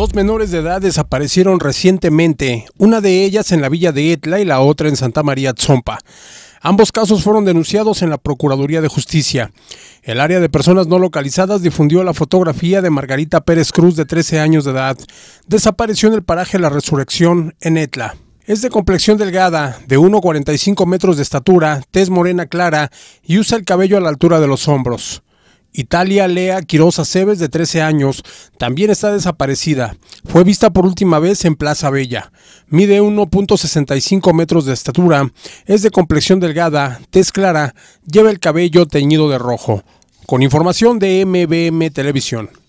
Dos menores de edad desaparecieron recientemente, una de ellas en la villa de Etla y la otra en Santa María Zompa. Ambos casos fueron denunciados en la Procuraduría de Justicia. El área de personas no localizadas difundió la fotografía de Margarita Pérez Cruz de 13 años de edad. Desapareció en el paraje La Resurrección en Etla. Es de complexión delgada, de 1,45 metros de estatura, tez morena clara y usa el cabello a la altura de los hombros. Italia Lea quirosa Cebes, de 13 años, también está desaparecida. Fue vista por última vez en Plaza Bella. Mide 1.65 metros de estatura, es de complexión delgada, tez clara, lleva el cabello teñido de rojo. Con información de MBM Televisión.